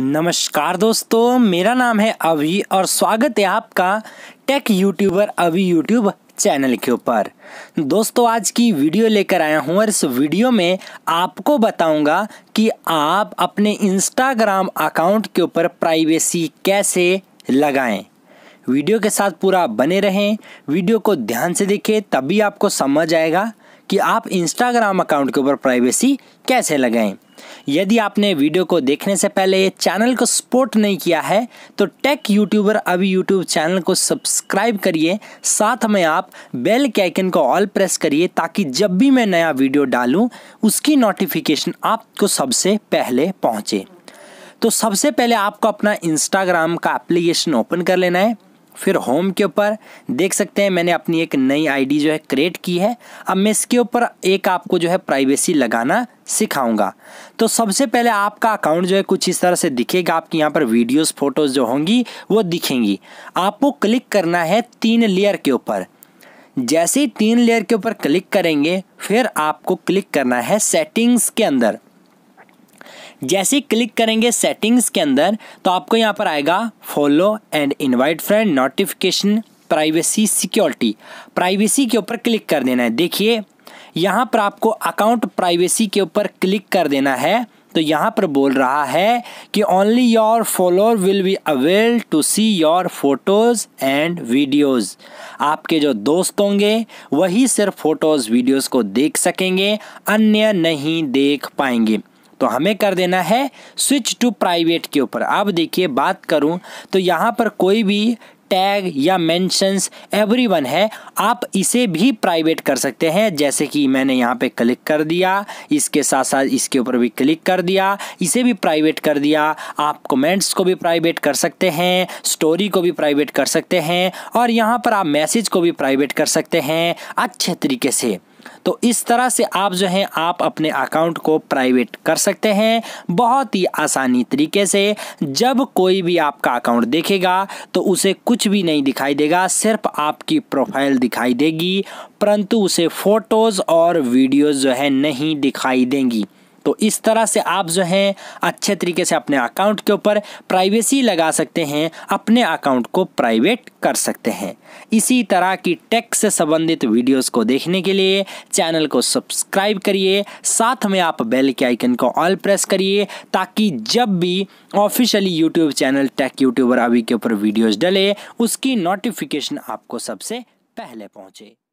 नमस्कार दोस्तों मेरा नाम है अभी और स्वागत है आपका tech YouTuber Abhi YouTube channel के ऊपर दोस्तों आज की वीडियो लेकर आया हूँ और इस वीडियो में आपको बताऊंगा कि आप अपने इंस्टाग्राम अकाउंट के ऊपर प्राइवेसी कैसे लगाएं वीडियो के साथ पूरा बने रहें वीडियो को ध्यान से देखें तभी आपको समझ आएगा कि आप इंस्टाग्राम अकाउंट के ऊपर प्राइवेसी कैसे लगाएं यदि आपने वीडियो को देखने से पहले ये चैनल को सपोर्ट नहीं किया है तो tech YouTuber Abhi YouTube channel को सब्सक्राइब करिए साथ में आप बेल के आइकन को ऑल प्रेस करिए ताकि जब भी मैं नया वीडियो डालूं उसकी नोटिफिकेशन आपको सबसे पहले पहुंचे तो सबसे पहले आपको अपना इंस्टाग्राम का एप्लीकेशन ओपन कर लेना है फिर होम के ऊपर देख सकते हैं मैंने अपनी एक नई आईडी जो है क्रिएट की है अब मैं इसके ऊपर एक आपको जो है प्राइवेसी लगाना सिखाऊंगा तो सबसे पहले आपका अकाउंट जो है कुछ इस तरह से दिखेगा आपकी यहाँ पर वीडियोस फोटोज़ जो होंगी वो दिखेंगी आपको क्लिक करना है तीन लेयर के ऊपर जैसे ही तीन लेयर के ऊपर क्लिक करेंगे फिर आपको क्लिक करना है सेटिंग्स के अंदर जैसे ही क्लिक करेंगे सेटिंग्स के अंदर तो आपको यहाँ पर आएगा follow and invite friend notification privacy security privacy के ऊपर क्लिक कर देना है देखिए यहाँ पर आपको अकाउंट प्राइवेसी के ऊपर क्लिक कर देना है तो यहाँ पर बोल रहा है कि only your follower will be able to see your photos and videos आपके जो दोस्त होंगे वही सिर्फ फ़ोटोज़ वीडियोज़ को देख सकेंगे अन्य नहीं देख पाएंगे तो हमें कर देना है स्विच टू प्राइवेट के ऊपर अब देखिए बात करूं तो यहाँ पर कोई भी टैग या मेंशंस एवरीवन है आप इसे भी प्राइवेट कर सकते हैं जैसे कि मैंने यहाँ पे क्लिक कर दिया इसके साथ साथ इसके ऊपर भी क्लिक कर दिया इसे भी प्राइवेट कर दिया आप कमेंट्स को भी प्राइवेट कर सकते हैं स्टोरी को भी प्राइवेट कर सकते हैं और यहाँ पर आप मैसेज को भी प्राइवेट कर सकते हैं अच्छे तरीके से तो इस तरह से आप जो है आप अपने अकाउंट को प्राइवेट कर सकते हैं बहुत ही आसानी तरीके से जब कोई भी आपका अकाउंट देखेगा तो उसे कुछ भी नहीं दिखाई देगा सिर्फ आपकी प्रोफाइल दिखाई देगी परंतु उसे फ़ोटोज़ और वीडियोज़ जो है नहीं दिखाई देंगी तो इस तरह से आप जो है अच्छे तरीके से अपने अकाउंट के ऊपर प्राइवेसी लगा सकते हैं अपने अकाउंट को प्राइवेट कर सकते हैं इसी तरह की टैक्स से संबंधित वीडियोस को देखने के लिए चैनल को सब्सक्राइब करिए साथ में आप बेल के आइकन को ऑल प्रेस करिए ताकि जब भी officially YouTube channel tech YouTuber Abhi के ऊपर वीडियोज़ डले उसकी नोटिफिकेशन आपको सबसे पहले पहुंचे